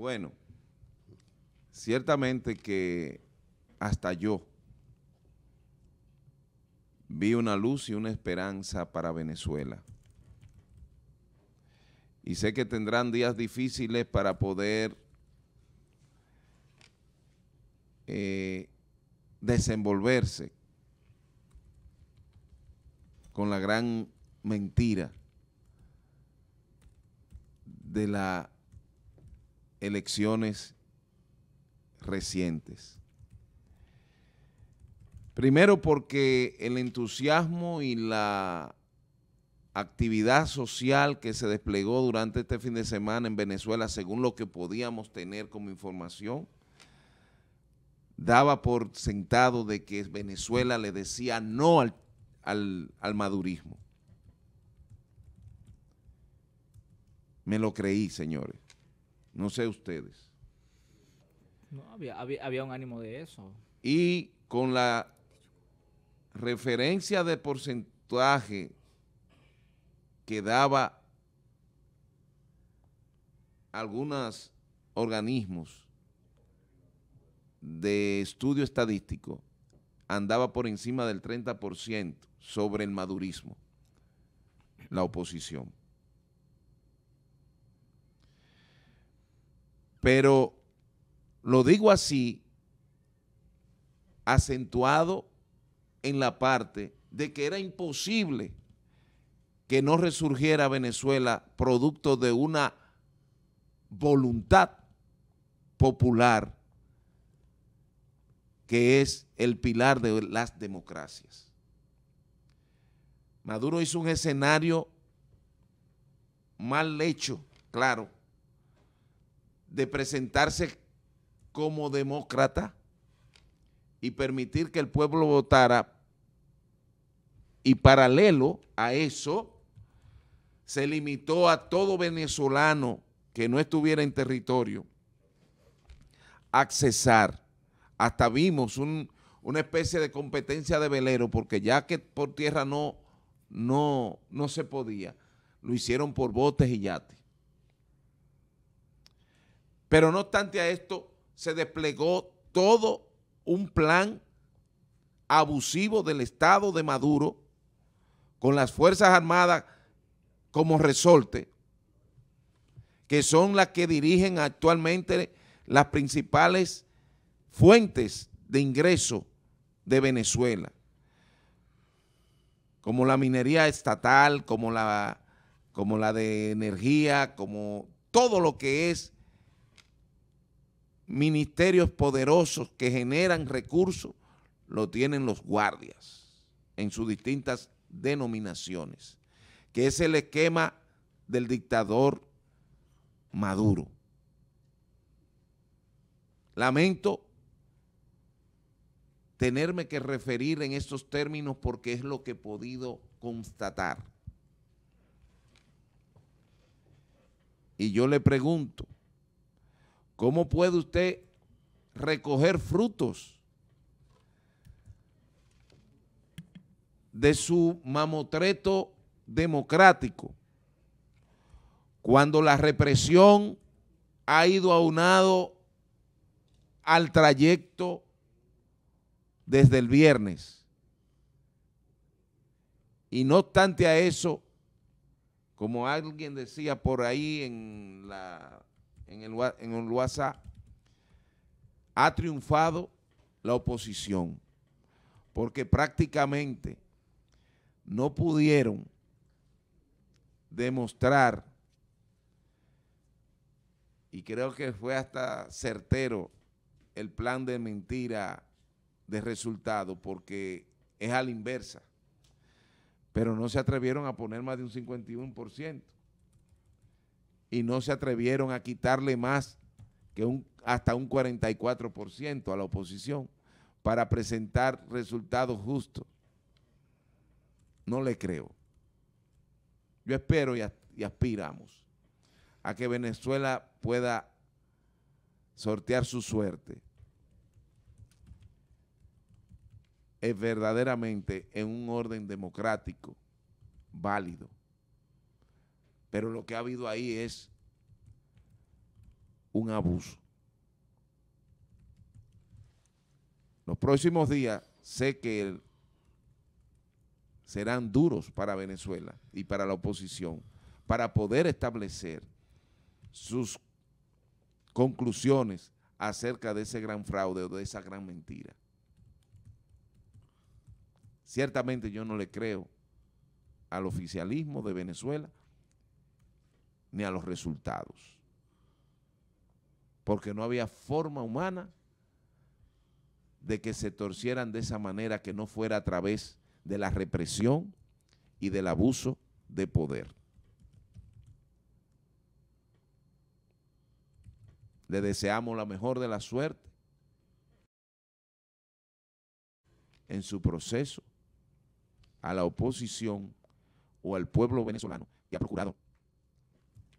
Bueno, ciertamente que hasta yo vi una luz y una esperanza para Venezuela. Y sé que tendrán días difíciles para poder eh, desenvolverse con la gran mentira de la elecciones recientes. Primero porque el entusiasmo y la actividad social que se desplegó durante este fin de semana en Venezuela, según lo que podíamos tener como información, daba por sentado de que Venezuela le decía no al, al madurismo. Me lo creí, señores. No sé ustedes. No, había, un ánimo de eso. Y con la referencia de porcentaje que daba algunos organismos de estudio estadístico andaba por encima del 30% sobre el madurismo, la oposición. pero lo digo así, acentuado en la parte de que era imposible que no resurgiera Venezuela producto de una voluntad popular que es el pilar de las democracias. Maduro hizo un escenario mal hecho, claro, de presentarse como demócrata y permitir que el pueblo votara y paralelo a eso se limitó a todo venezolano que no estuviera en territorio accesar. Hasta vimos una especie de competencia de velero porque ya que por tierra no, no, no se podía, lo hicieron por botes y yates. Pero no obstante a esto, se desplegó todo un plan abusivo del Estado de Maduro con las Fuerzas Armadas como resorte, que son las que dirigen actualmente las principales fuentes de ingreso de Venezuela, como la minería estatal, como la, como la de energía, como todo lo que es ministerios poderosos que generan recursos lo tienen los guardias en sus distintas denominaciones, que es el esquema del dictador Maduro. Lamento tenerme que referir en estos términos porque es lo que he podido constatar. Y yo le pregunto, ¿Cómo puede usted recoger frutos de su mamotreto democrático cuando la represión ha ido aunado al trayecto desde el viernes? Y no obstante a eso, como alguien decía por ahí en la en, el, en ha triunfado la oposición, porque prácticamente no pudieron demostrar, y creo que fue hasta certero el plan de mentira de resultado, porque es a la inversa, pero no se atrevieron a poner más de un 51% y no se atrevieron a quitarle más que un, hasta un 44% a la oposición para presentar resultados justos. No le creo. Yo espero y, y aspiramos a que Venezuela pueda sortear su suerte es eh, verdaderamente en un orden democrático, válido. Pero lo que ha habido ahí es un abuso. Los próximos días sé que serán duros para Venezuela y para la oposición para poder establecer sus conclusiones acerca de ese gran fraude o de esa gran mentira. Ciertamente yo no le creo al oficialismo de Venezuela ni a los resultados. Porque no había forma humana de que se torcieran de esa manera que no fuera a través de la represión y del abuso de poder. Le deseamos la mejor de la suerte en su proceso a la oposición o al pueblo venezolano y ha procurado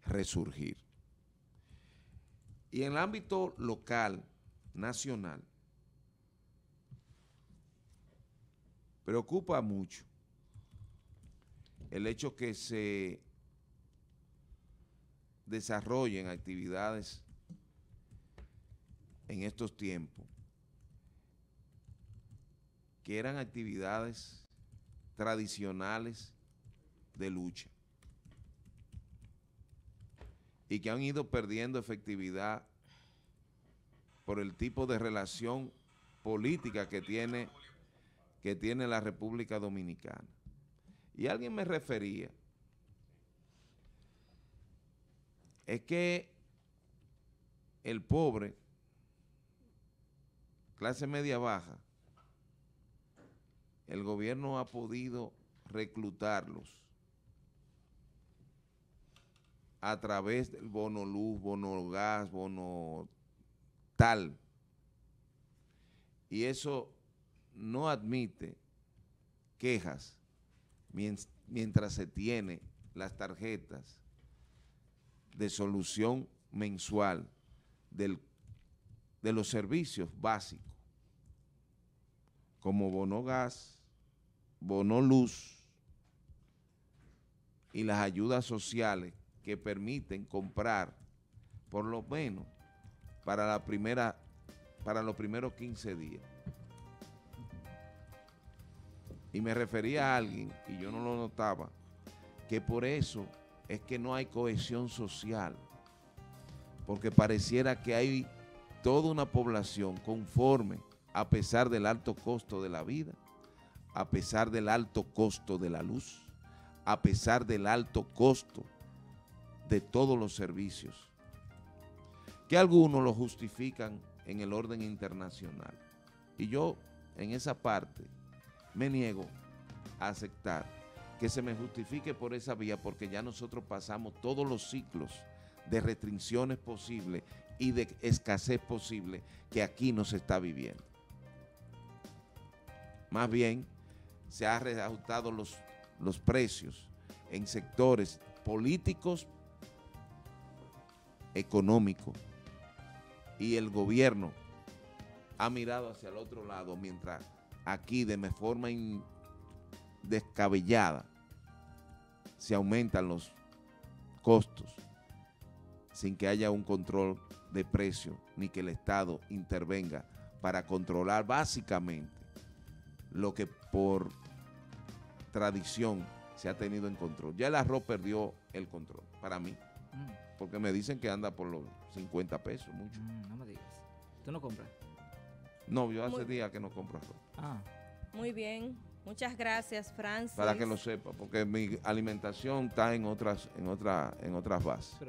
resurgir. Y en el ámbito local, nacional, preocupa mucho el hecho que se desarrollen actividades en estos tiempos que eran actividades tradicionales de lucha y que han ido perdiendo efectividad por el tipo de relación política que tiene, que tiene la República Dominicana. Y alguien me refería, es que el pobre, clase media baja, el gobierno ha podido reclutarlos a través del bono luz, bono gas, bono tal. Y eso no admite quejas mientras se tiene las tarjetas de solución mensual del, de los servicios básicos, como bono gas, bono luz y las ayudas sociales que permiten comprar por lo menos para, la primera, para los primeros 15 días. Y me refería a alguien, y yo no lo notaba, que por eso es que no hay cohesión social, porque pareciera que hay toda una población conforme a pesar del alto costo de la vida, a pesar del alto costo de la luz, a pesar del alto costo de todos los servicios, que algunos lo justifican en el orden internacional. Y yo en esa parte me niego a aceptar que se me justifique por esa vía porque ya nosotros pasamos todos los ciclos de restricciones posibles y de escasez posible que aquí nos está viviendo. Más bien, se han reajustado los, los precios en sectores políticos económico y el gobierno ha mirado hacia el otro lado, mientras aquí de forma descabellada se aumentan los costos sin que haya un control de precio ni que el Estado intervenga para controlar básicamente lo que por tradición se ha tenido en control. Ya el arroz perdió el control, para mí. Mm. Porque me dicen que anda por los 50 pesos, mucho. Mm, no me digas. ¿Tú no compras? No, yo hace días que no compro ropa. Ah. Muy bien. Muchas gracias, Francis. Para que lo sepa, porque mi alimentación está en otras, en otra, en otras bases.